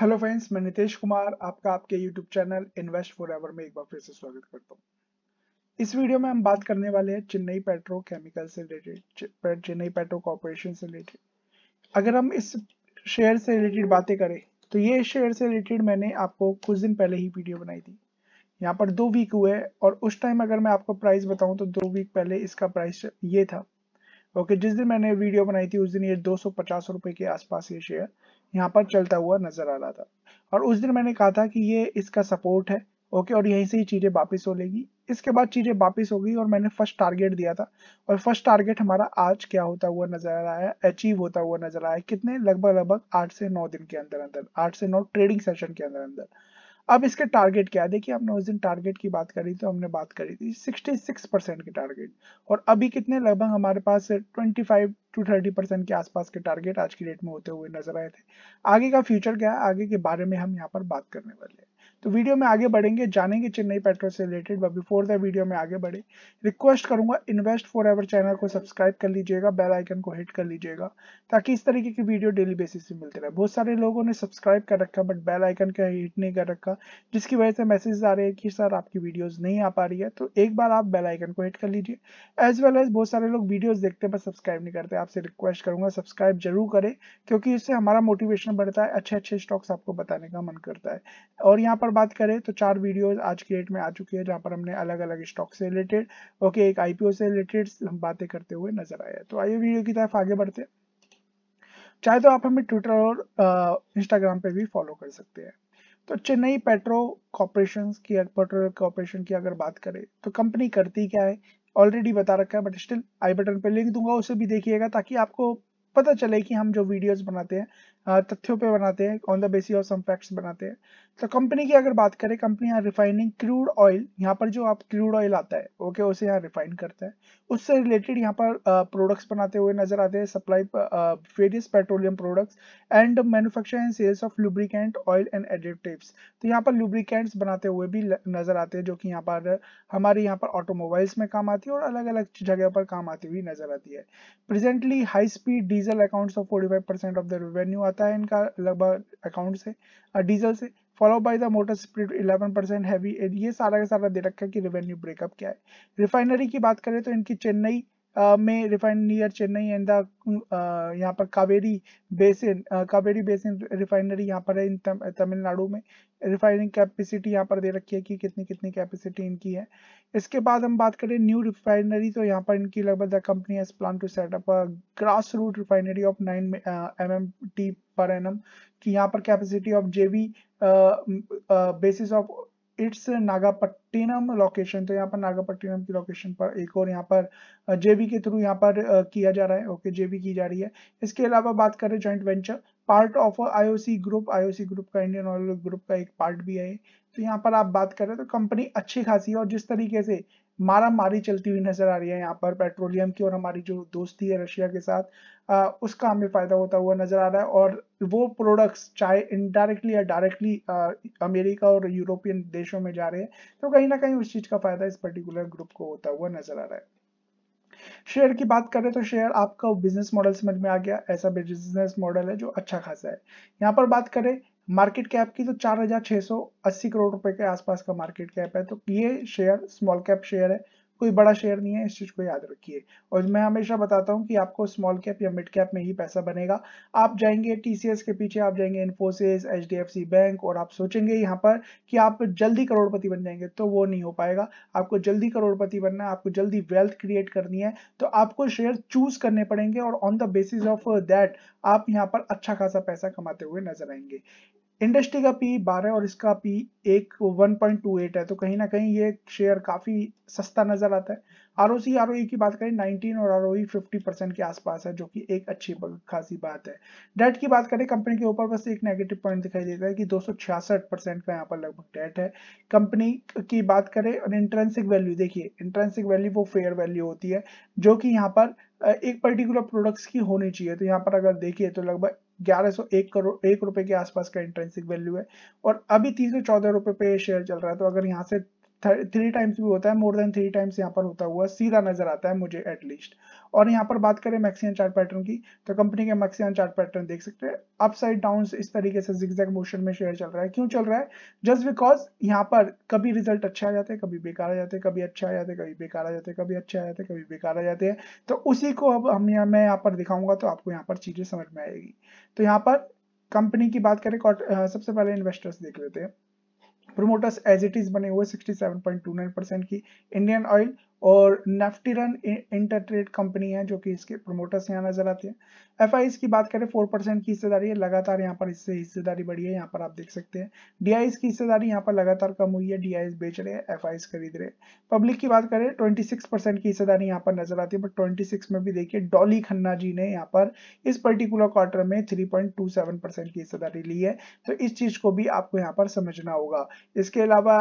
hello friends मैं नितेश कुमार आपका आपके YouTube channel invest forever में एक बार फिर से स्वागत करता हूँ इस वीडियो में हम बात करने वाले हैं चेन्नई पेट्रो केमिकल से रिलेटेड चेन्नई पेट्रो कॉरपोरेशन से रिलेटेड अगर हम इस शेयर से रिलेटेड बातें करें तो ये शेयर से रिलेटेड मैंने आपको कुछ दिन पहले ही वीडियो बनाई थी यहाँ पर दो वीक हुए और उस टाइम अगर मैं आपको प्राइस बताऊँ तो दो वीक पहले इसका प्राइस ये था ओके जिस दिन मैंने वीडियो बनाई थी उस दिन ये दो सौ के आसपास ये शेयर यहाँ पर चलता हुआ नजर आ रहा था और उस दिन मैंने कहा था कि ये इसका सपोर्ट है ओके और यहीं से ही चीज़ें वापिस हो लेगी इसके बाद चीज़ें वापिस हो गई और मैंने फर्स्ट टारगेट दिया था और फर्स्ट टारगेट हमारा आज क्या होता हुआ नजर आ रहा है अचीव होता हुआ नजर आया कितने लगभग लगभग आठ से नौ दिन के अंदर अंदर आठ से नौ ट्रेडिंग सेशन के अंदर अंदर अब इसके टारगेट क्या है देखिए हमने उस दिन टारगेट की बात करी तो हमने बात करी थी 66 परसेंट के टारगेट और अभी कितने लगभग हमारे पास 25 टू 30 परसेंट के आसपास के टारगेट आज की डेट में होते हुए नजर आए थे आगे का फ्यूचर क्या है आगे के बारे में हम यहाँ पर बात करने वाले हैं तो वीडियो में आगे बढ़ेंगे जानेंगे चेन्नई पेट्रोल से related but before the video में आगे बढ़े रिक्वेस्ट करूंगा इन्वेस्ट फॉर एवर चैनल को सब्सक्राइब कर लीजिएगा बेल आइकन को हिट कर लीजिएगा ताकि इस तरीके की वीडियो डेली बेसिस पे मिलते रहे बहुत सारे लोगों ने सब्सक्राइब कर रखा बट बेल आइकन का हिट नहीं कर रखा जिसकी वजह से मैसेज आ रहे हैं कि सर आपकी वीडियोज नहीं आ पा रही है तो एक बार आप बेल आइकन को हिट कर लीजिए एज वेल एज बहुत सारे लोग वीडियोज देखते हैं पर सब्सक्राइब नहीं करते आपसे रिक्वेस्ट करूंगा सब्सक्राइब जरूर करें क्योंकि इससे हमारा मोटिवेशन बढ़ता है अच्छे अच्छे स्टॉक्स आपको बताने का मन करता है और यहाँ पर पर बात करें तो चार वीडियोस आज की डेट में आ चुकी है जहां पर हमने अलग अलग स्टॉक से रिलेटेड ओके एक आईपीओ से रिलेटेड हम बातें करते हुए नजर आया तो आइए वीडियो की तरफ आगे बढ़ते चाहे तो आप हमें ट्विटर और इंस्टाग्राम पे भी फॉलो कर सकते हैं तो चेन्नई पेट्रो कॉरपोरेशन की पेट्रोल कॉरपोरेशन की अगर बात करें तो कंपनी करती क्या है ऑलरेडी बता रखा है बट स्टिल आई बटन पे लिंक दूंगा उसे भी देखिएगा ताकि आपको पता चले कि हम जो वीडियोस बनाते हैं तथ्यों पे बनाते हैं on the basis of some facts बनाते हैं तो कंपनी की अगर बात करें कंपनी यहाँ रिफाइनिंग क्रूड ऑयल यहाँ पर जो आप क्रूड ऑयल आता है ओके उसे यहाँ रिफाइन करता है उससे रिलेटेड यहाँ पर प्रोडक्ट्स बनाते हुए नजर आते हैं supply various petroleum products and manufacture and sales of lubricant oil and additives तो यहाँ पर लुब्रिकेंट्स बनाते हुए भी नजर आते हैं जो कि यहाँ पर हमारे यहाँ पर ऑटोमोबाइल्स में काम आती है और अलग अलग जगह पर काम आती हुई नजर आती है presently high speed diesel accounts of forty of the revenue आता है इनका लगभग अकाउंट से डीजल से follow by the motor spirit 11 percent heavy ये सारा का सारा दे रखा है कि रेवेन्यू ब्रेकअप क्या है रिफाइनरी की बात करें तो इनकी चेन्नई में refined near Chennai and the यहाँ पर Kaveri basin Kaveri basin refinery यहाँ पर है इन तमिलनाडु में रिफाइनिंग कैपेसिटी यहाँ पर दे रखी है कि कितनी कितनी कैपेसिटी इनकी है इसके बाद हम बात करें न्यू रिफाइनरी तो यहाँ पर इनकी लगभग the company has plan to set up grass root refinery of nine M M T पर एन एम की यहाँ पर capacity of J V basis of its Nagapattinam location तो यहाँ पर नागापट्टिनम की लोकेशन पर एक और यहाँ पर जेबी के थ्रू यहाँ पर किया जा रहा है ओके जेबी की जा रही है इसके अलावा बात करें joint venture part of I O C group I O C group का इंडियन ऑयल ग्रुप का एक पार्ट भी है तो यहाँ पर आप बात करें तो कंपनी अच्छी खासी है और जिस तरीके से मारा मारी चलती हुई नजर आ रही है यहाँ पर पेट्रोलियम की और हमारी जो दोस्ती है रशिया के साथ आ, उसका हमें फायदा होता हुआ नजर आ रहा है और वो प्रोडक्ट्स चाहे इनडायरेक्टली या डायरेक्टली अमेरिका और यूरोपियन देशों में जा रहे हैं तो कहीं ना कहीं उस चीज का फायदा इस पर्टिकुलर ग्रुप को होता हुआ नजर आ रहा है शेयर की बात करें तो शेयर आपका बिजनेस मॉडल समझ में आ गया ऐसा बिजनेस मॉडल है जो अच्छा खासा है यहाँ पर बात करें मार्केट कैप की तो 4,680 करोड़ रुपए के आसपास का मार्केट कैप है तो ये शेयर स्मॉल कैप शेयर है कोई बड़ा शेयर नहीं है इस चीज को याद रखिए और मैं हमेशा बताता हूँ कि आपको स्मॉल कैप या मिड कैप में ही पैसा बनेगा आप जाएंगे टीसीएस के पीछे आप जाएंगे इन्फोसिस एच बैंक और आप सोचेंगे यहाँ पर कि आप जल्दी करोड़पति बन जाएंगे तो वो नहीं हो पाएगा आपको जल्दी करोड़पति बनना है आपको जल्दी वेल्थ क्रिएट करनी है तो आपको शेयर चूज करने पड़ेंगे और on the basis of that आप यहाँ पर अच्छा खासा पैसा कमाते हुए नजर आएंगे इंडस्ट्री का पी बारह और इसका पी एक वन पॉइंट टू एट है तो कहीं ना कहीं ये शेयर काफ़ी सस्ता नज़र आता है R O C R O की बात करें नाइनटीन और आर ओ फिफ्टी परसेंट के आसपास है जो कि एक अच्छी खासी बात है डेट की बात करें कंपनी के ऊपर बस एक नेगेटिव पॉइंट दिखाई देता है कि दो सौ छियासठ परसेंट का यहाँ पर लगभग डेट है कंपनी की बात करें और इंट्रेंसिक वैल्यू देखिए इंट्रेंसिक वैल्यू वो फेयर वैल्यू होती है जो कि यहाँ पर एक पर्टिकुलर प्रोडक्ट्स की होनी चाहिए तो यहाँ पर अगर देखिए तो लगभग 1101 करोड़ एक रुपए के आसपास का इंट्रेंसिक वैल्यू है और अभी तीन सौ चौदह रुपए पे शेयर चल रहा है तो अगर यहाँ से थ्री टाइम्स भी होता है मोर देन थ्री टाइम्स यहाँ पर होता हुआ सीधा नजर आता है मुझे एटलीस्ट और यहाँ पर बात करें मैक्सियन चार्ट पैटर्न की तो कंपनी के मैक्सियन चार्ट पैटर्न देख सकते हैं अपसाइड डाउन इस तरीके से जिक्जैक मोशन में शेयर चल रहा है क्यों चल रहा है जस्ट बिकॉज यहाँ पर कभी रिजल्ट अच्छे आ जाते हैं कभी बेकार आ जाते हैं कभी अच्छे आ जाते हैं कभी बेकार आ जाते हैं कभी अच्छे आ जाते हैं कभी बेकार आ जाते हैं तो उसी को अब हम यहाँ मैं यहाँ पर दिखाऊंगा तो आपको यहाँ पर चीजें समझ में आएगी तो यहाँ पर कंपनी की बात करें सबसे पहले इन्वेस्टर्स देख लेते हैं प्रोमोटर्स एज इट इज बने हुए 67.29 परसेंट की इंडियन ऑयल और Naftiran Intertrade company है जो कि इसके प्रमोटर्स यहाँ नजर आते हैं एफ की बात करें फोर परसेंट की हिस्सेदारी है लगातार यहाँ पर इससे हिस्सेदारी बढ़ी है यहाँ पर आप देख सकते हैं डी की हिस्सेदारी यहाँ पर लगातार कम हुई है डी बेच रहे हैं एफ खरीद रहे पब्लिक की बात करें ट्वेंटी की हिस्सेदारी यहाँ पर नजर आती है बट ट्वेंटी में भी देखिए डॉली खन्ना जी ने यहाँ पर इस पर्टिकुलर क्वार्टर में थ्री की हिस्सेदारी ली है तो इस चीज को भी आपको यहाँ पर समझना होगा इसके अलावा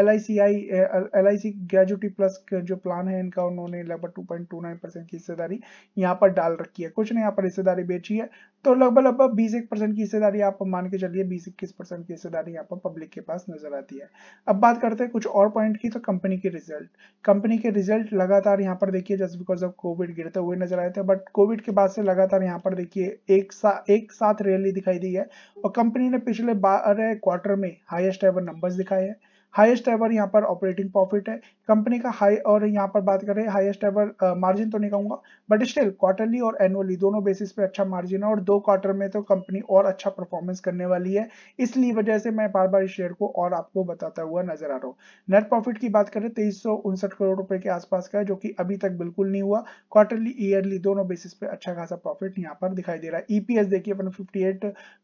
L I C I L I C gratuity plus जो प्लान है इनका उन्होंने लगभग 2.29 परसेंट की हिस्सेदारी यहाँ पर डाल रखी है कुछ ने यहाँ पर हिस्सेदारी बेची है तो लगभग लगभग बीस एक परसेंट की हिस्सेदारी आप मान के चलिए बीस इक्कीस परसेंट की हिस्सेदारी यहाँ पर पब्लिक के पास नजर आती है अब बात करते हैं कुछ और पॉइंट की तो कंपनी के रिजल्ट कंपनी के रिजल्ट लगातार यहाँ पर देखिए जस्ट बिकॉज ऑफ कोविड गिरते हुए नजर आए थे बट कोविड के बाद से लगातार यहाँ पर देखिए एक, सा, एक साथ रैली दिखाई दी है और कंपनी ने पिछले बारह क्वार्टर में हाइएस्ट एवर नंबर्स दिखाए हैं हाईएस्ट एवर यहाँ पर ऑपरेटिंग प्रॉफिट है कंपनी का हाई और यहाँ पर बात करें हाईएस्ट एवर मार्जिन तो नहीं कहूंगा बट स्टिल क्वार्टरली और एनुअली दोनों बेसिस पे अच्छा मार्जिन है और दो क्वार्टर में तो कंपनी और अच्छा परफॉर्मेंस करने वाली है इसलिए वजह से मैं बार बार इस शेयर को और आपको बताता हुआ नजर आ रहा हूँ नेट प्रॉफिट की बात करें तेईस करोड़ रुपए के आसपास का है जो की अभी तक बिल्कुल नहीं हुआ क्वार्टरली ईयरली दोनों बेसिस पे अच्छा खासा प्रॉफिट यहाँ पर दिखाई दे रहा है ईपीएस e देखिए अपन फिफ्टी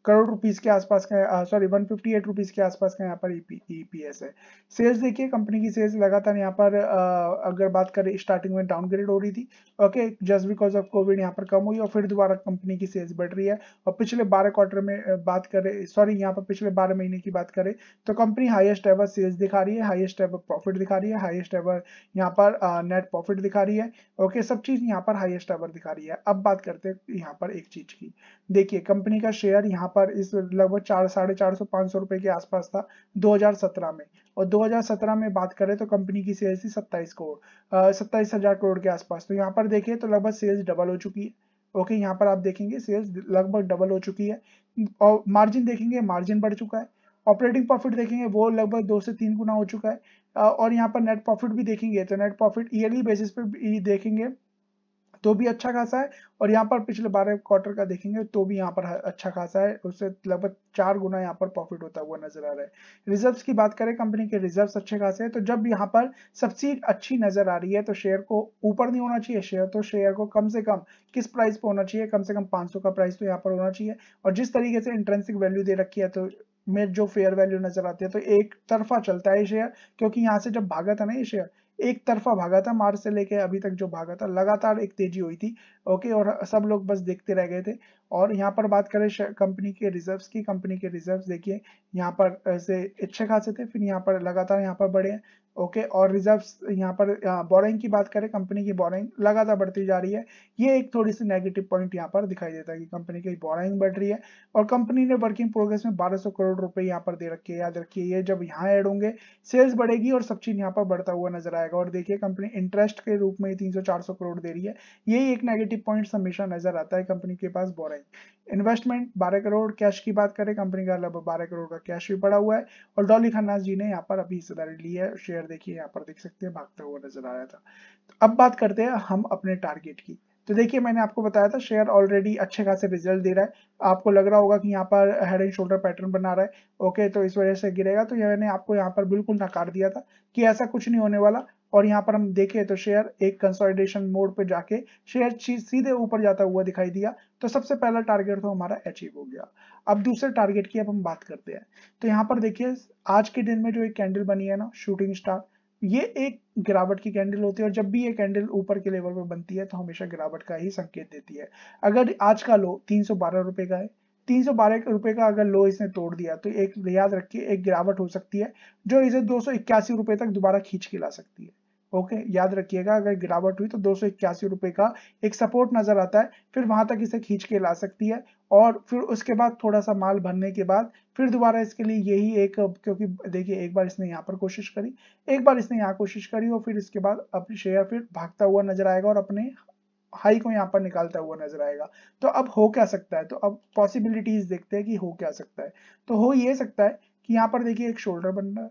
करोड़ रुपीज के आसपास का सॉरी वन फिफ्टी के आसपास का यहाँ पर ईपीएस e e है सेल्स देखिए कंपनी की सेल्स लगातार यहाँ पर आ, अगर बात करें स्टार्टिंग में डाउनग्रेड हो रही थी okay just because of covid यहाँ पर कम हुई और फिर दोबारा कंपनी की सेल्स बढ़ रही है और पिछले बारह क्वार्टर में बात करें सॉरी यहाँ पर पिछले बारह महीने की बात करें तो कंपनी हाइएस्ट एवर सेल्स दिखा रही है हाइएस्ट एवर प्रॉफिट दिखा रही है हाइएस्ट एवर यहाँ पर नेट प्रॉफिट दिखा रही है ओके सब चीज़ यहाँ पर हाइएस्ट एवर दिखा रही है अब बात करते हैं यहाँ पर एक चीज़ की देखिए कंपनी का शेयर यहाँ पर इस लगभग चार साढ़े चार सौ पांच सौ रुपए के आसपास था 2017 में और 2017 में बात करें तो कंपनी की सेल्स थी सत्ताईस करोड़ सत्ताईस हजार करोड़ के आसपास तो यहाँ पर देखें तो लगभग सेल्स डबल हो चुकी है ओके यहाँ पर आप देखेंगे सेल्स लगभग डबल हो चुकी है और मार्जिन देखेंगे मार्जिन बढ़ चुका है ऑपरेटिंग प्रॉफिट देखेंगे वो लगभग दो से तीन गुना हो चुका है और यहाँ पर नेट प्रॉफिट भी देखेंगे तो नेट प्रॉफिट ईयरली बेसिस पे देखेंगे तो भी अच्छा खासा है और यहाँ पर पिछले बारह क्वार्टर का देखेंगे तो भी यहाँ पर अच्छा खासा है उससे लगभग चार गुना यहाँ पर प्रॉफिट होता हुआ नजर आ रहा है रिजर्व्स की बात करें कंपनी के रिजर्व्स अच्छे खासे हैं तो जब यहाँ पर सब्सिडी अच्छी नजर आ रही है तो शेयर को ऊपर नहीं होना चाहिए शेयर तो शेयर को कम से कम किस प्राइस पर होना चाहिए कम से कम पाँच का प्राइस तो यहाँ पर होना चाहिए और जिस तरीके से इंट्रेंसिक वैल्यू दे रखी है तो में जो फेयर वैल्यू नजर आती है तो एक तरफा चलता है शेयर क्योंकि यहाँ से जब भागा था ना ये शेयर एक तरफा भागा था मार्च से लेके अभी तक जो भागा था लगातार एक तेजी हुई थी ओके और सब लोग बस देखते रह गए थे और यहाँ पर बात करें कंपनी के रिजर्व्स की कंपनी के रिजर्व्स देखिए यहाँ पर ऐसे अच्छे खासे थे फिर यहाँ पर लगातार यहाँ पर बढ़े ओके और रिजर्व्स यहाँ पर बोरिंग की बात करें कंपनी की बोरिंग लगातार बढ़ती जा रही है ये एक थोड़ी सी नेगेटिव पॉइंट यहाँ पर दिखाई देता है कि कंपनी की बोरिंग बढ़ रही है और कंपनी ने वर्किंग प्रोग्रेस में बारह करोड़ रुपए यहाँ पर दे रखी है याद रखिए ये जब यहाँ एड होंगे सेल्स बढ़ेगी और सब चीज यहाँ पर बढ़ता हुआ नजर आएगा और देखिए कंपनी इंटरेस्ट के रूप में तीन सौ करोड़ दे रही है यही एक नेगेटिव पॉइंट हमेशा नजर आता है कंपनी के पास बोरिंग है इन्वेस्टमेंट 12 करोड़ कैश की बात करें कंपनी का लगभग 12 करोड़ का कैश भी पड़ा हुआ है और डॉली खन्नास जी ने यहाँ पर अभी हिस्सेदारी ली है शेयर देखिए यहाँ पर देख सकते हैं भागता हुआ नजर आ रहा था तो अब बात करते हैं हम अपने टारगेट की तो देखिए मैंने आपको बताया था शेयर ऑलरेडी अच्छे खासे रिजल्ट दे रहा है आपको लग रहा होगा कि यहाँ पर हेड एंड शोल्डर पैटर्न बना रहा है ओके तो इस वजह से गिरेगा तो मैंने आपको यहाँ पर बिल्कुल नकार दिया था कि ऐसा कुछ नहीं होने वाला और यहाँ पर हम देखें तो शेयर एक कंसोलिडेशन मोड पे जाके शेयर चीज सीधे ऊपर जाता हुआ दिखाई दिया तो सबसे पहला टारगेट तो हमारा अचीव हो गया अब दूसरे टारगेट की अब हम बात करते हैं तो यहाँ पर देखिए आज के दिन में जो एक कैंडल बनी है ना शूटिंग स्टार ये एक गिरावट की कैंडल होती है और जब भी ये कैंडल ऊपर के लेवल पर बनती है तो हमेशा गिरावट का ही संकेत देती है अगर आज का लो तीन रुपए का है तीन सौ बारह रुपए का अगर लो इसने तोड़ दिया तो एक याद रखिए एक गिरावट हो सकती है जो इसे दो सौ इक्यासी रुपए तक दोबारा खींच के ला सकती है ओके okay, याद रखिएगा अगर गिरावट हुई तो दो रुपए का एक सपोर्ट नजर आता है फिर वहां तक इसे खींच के ला सकती है और फिर उसके बाद थोड़ा सा माल भरने के बाद फिर दोबारा इसके लिए यही एक क्योंकि देखिए एक बार इसने यहाँ पर कोशिश करी एक बार इसने यहाँ कोशिश करी और फिर इसके बाद अपनी शेयर फिर भागता हुआ नजर आएगा और अपने हाई को यहाँ पर निकालता हुआ नजर आएगा तो अब हो क्या सकता है तो अब पॉसिबिलिटीज देखते हैं कि हो क्या सकता है तो हो ये सकता है कि यहाँ पर देखिए एक शोल्डर बन रहा है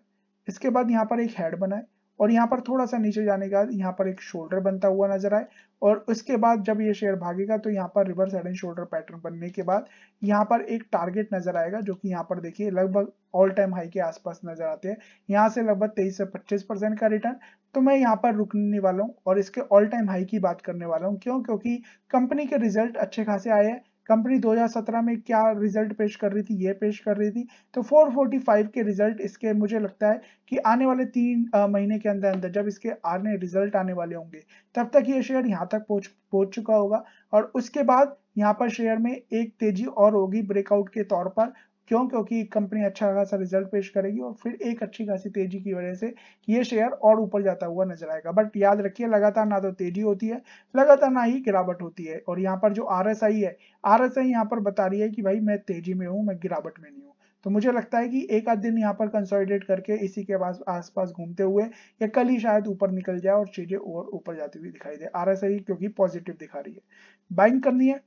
इसके बाद यहाँ पर एक हेड बनाए और यहाँ पर थोड़ा सा नीचे जाने के बाद यहाँ पर एक शोल्डर बनता हुआ नजर आए और उसके बाद जब ये शेयर भागेगा तो यहाँ पर reverse head and shoulder pattern बनने के बाद यहाँ पर एक टारगेट नजर आएगा जो कि यहाँ पर देखिए लगभग ऑल टाइम हाई के आसपास नजर आते हैं यहाँ से लगभग 23 से 25 परसेंट का रिटर्न तो मैं यहाँ पर रुकने वाला हूँ और इसके ऑल टाइम हाई की बात करने वाला हूँ क्यों क्योंकि कंपनी के रिजल्ट अच्छे खासे आए हैं कंपनी 2017 में क्या रिजल्ट पेश कर रही थी ये पेश कर रही थी तो 445 के रिजल्ट इसके मुझे लगता है कि आने वाले तीन महीने के अंदर अंदर जब इसके आने रिजल्ट आने वाले होंगे तब तक ये शेयर यहाँ तक पहुंच पहुंच चुका होगा और उसके बाद यहाँ पर शेयर में एक तेजी और होगी ब्रेकआउट के तौर पर क्यों क्योंकि कंपनी अच्छा खासा रिजल्ट पेश करेगी और फिर एक अच्छी खासी तेजी की वजह से ये शेयर और ऊपर जाता हुआ नजर आएगा बट याद रखिए लगातार ना तो तेजी होती है लगातार ना ही गिरावट होती है और यहाँ पर जो आर है आर यहाँ पर बता रही है कि भाई मैं तेजी में हूँ मैं गिरावट में नहीं हूँ तो मुझे लगता है कि एक आध दिन यहाँ पर कंसोलिडेट करके इसी के पास आसपास घूमते हुए या कल ही शायद ऊपर निकल जाए और चीजें और ऊपर जाती हुई दिखाई दे आर क्योंकि पॉजिटिव दिखा रही है बाइंग करनी है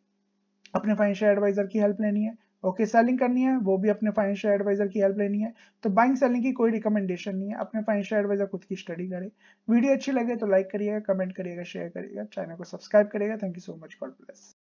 अपने फाइनेंशियल एडवाइजर की हेल्प लेनी है ओके okay, सेलिंग करनी है वो भी अपने फाइनेंशियल एडवाइजर की हेल्प लेनी है तो बाइंग सेलिंग की कोई रिकमेंडेशन नहीं है अपने फाइनेंशियल एडवाइजर खुद की स्टडी करे वीडियो अच्छी लगे तो लाइक करिएगा कमेंट करिएगा शेयर करिएगा चैनल को सब्सक्राइब करिएगा thank you so much God bless